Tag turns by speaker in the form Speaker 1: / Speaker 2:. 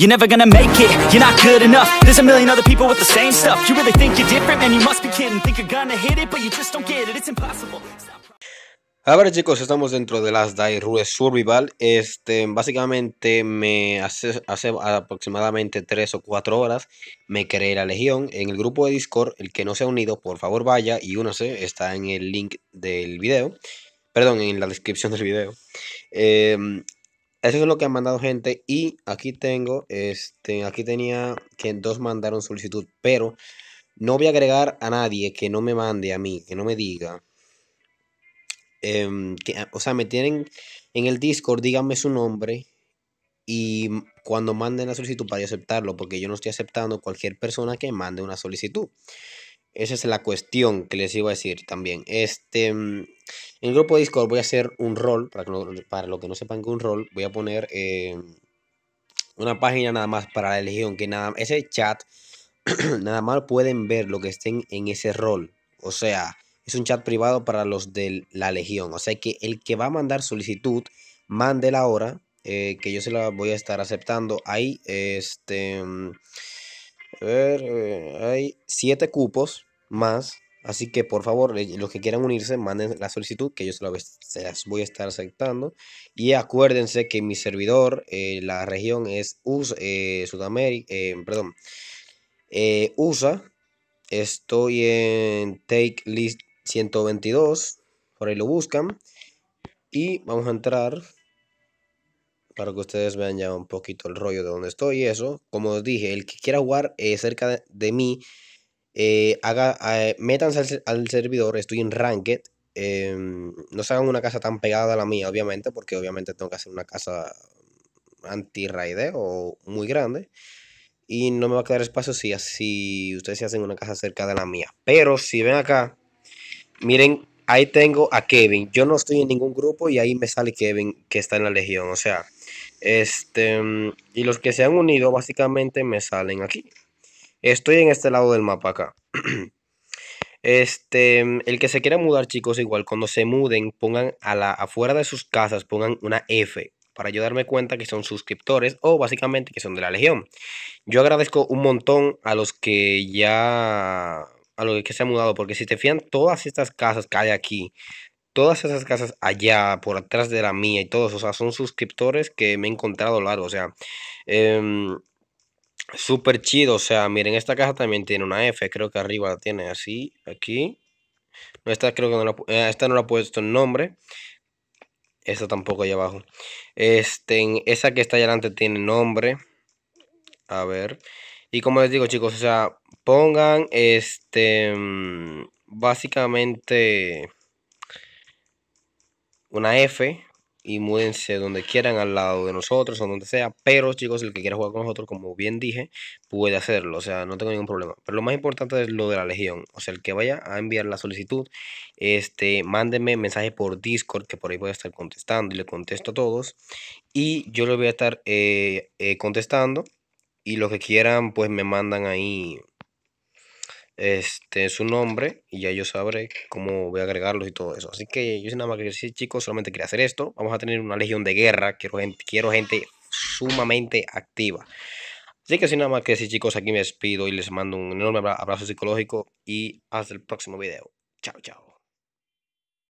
Speaker 1: You're never gonna make it, you're not good enough There's a million other people with the same stuff You really think you're different, man, you must be kidding Think you're gonna hit it, but you just don't get it It's impossible A ver chicos, estamos dentro de las Die Rue Survival. Este, básicamente me hace, hace aproximadamente 3 o 4 horas me creé la legión en el grupo de Discord. El que no se ha unido, por favor vaya y únase. Está en el link del video. Perdón, en la descripción del video. Eh, eso es lo que han mandado gente. Y aquí tengo, este, aquí tenía que dos mandaron solicitud, pero no voy a agregar a nadie que no me mande a mí, que no me diga. Em, que, ah, o sea, me tienen en el Discord, díganme su nombre y cuando manden la solicitud para yo aceptarlo, porque yo no estoy aceptando cualquier persona que mande una solicitud. Esa es la cuestión que les iba a decir también. Este, mm, en el grupo de Discord voy a hacer un rol, para, para lo que no sepan que un rol, voy a poner eh, una página nada más para la legión, que nada, ese chat nada más pueden ver lo que estén en ese rol. O sea, es un chat privado para los de la legión. O sea que el que va a mandar solicitud, mande la hora, eh, que yo se la voy a estar aceptando ahí. Este mm, ver, eh, hay siete cupos más. Así que por favor, los que quieran unirse, manden la solicitud que yo se, las voy a estar aceptando. Y acuérdense que mi servidor, eh, la región es USA, eh, Sudamérica, perdón, USA. Estoy en Take List 122, por ahí lo buscan. Y vamos a entrar para que ustedes vean ya un poquito el rollo de donde estoy y eso. Como os dije, el que quiera jugar eh, cerca de, mí, eh, haga, eh, métanse al, servidor, estoy en Ranked. Em, no se hagan una casa tan pegada a la mía, obviamente, porque obviamente tengo que hacer una casa anti raide o muy grande. Y no me va a quedar espacio si, si ustedes se hacen una casa cerca de la mía. Pero si ven acá, miren ahí tengo a Kevin. Yo no estoy en ningún grupo y ahí me sale Kevin que está en la Legión. O sea, este mm, y los que se han unido básicamente me salen aquí. Estoy en este lado del mapa acá. Este, mm, el que se quiera mudar, chicos, igual cuando se muden, pongan a la afuera de sus casas, pongan una F para yo darme cuenta que son suscriptores o básicamente que son de la Legión. Yo agradezco un montón a los que ya a lo que se ha mudado, porque si te fían todas estas casas que hay aquí, todas esas casas allá, por atrás de la mía y todos, o sea, son suscriptores que me he encontrado largo, o sea, eh, súper chido, o sea, miren, esta casa también tiene una F, creo que arriba la tiene así, aquí, no, esta creo que no la, eh, esta no la he puesto en nombre, esta tampoco allá abajo, este, esa que está allá adelante tiene nombre, a ver, y como les digo chicos, o sea, pongan este mm, básicamente una F y múdense donde quieran al lado de nosotros o donde sea. Pero chicos, el que quiera jugar con nosotros, como bien dije, puede hacerlo. O sea, no tengo ningún problema. Pero lo más importante es lo de la legión. O sea, el que vaya a enviar la solicitud, este, mándenme mensaje por Discord, que por ahí voy a estar contestando y le contesto a todos. Y yo les voy a estar eh, eh, contestando. Y los que quieran, pues me mandan ahí este, su nombre y ya yo sabré cómo voy a agregarlos y todo eso. Así que yo sin nada más que decir, chicos, solamente quería hacer esto. Vamos a tener una legión de guerra. Quiero gente, quiero gente sumamente activa. Así que sin nada más que decir, chicos, aquí me despido y les mando un enorme abrazo psicológico y hasta el próximo video. Chao, chao.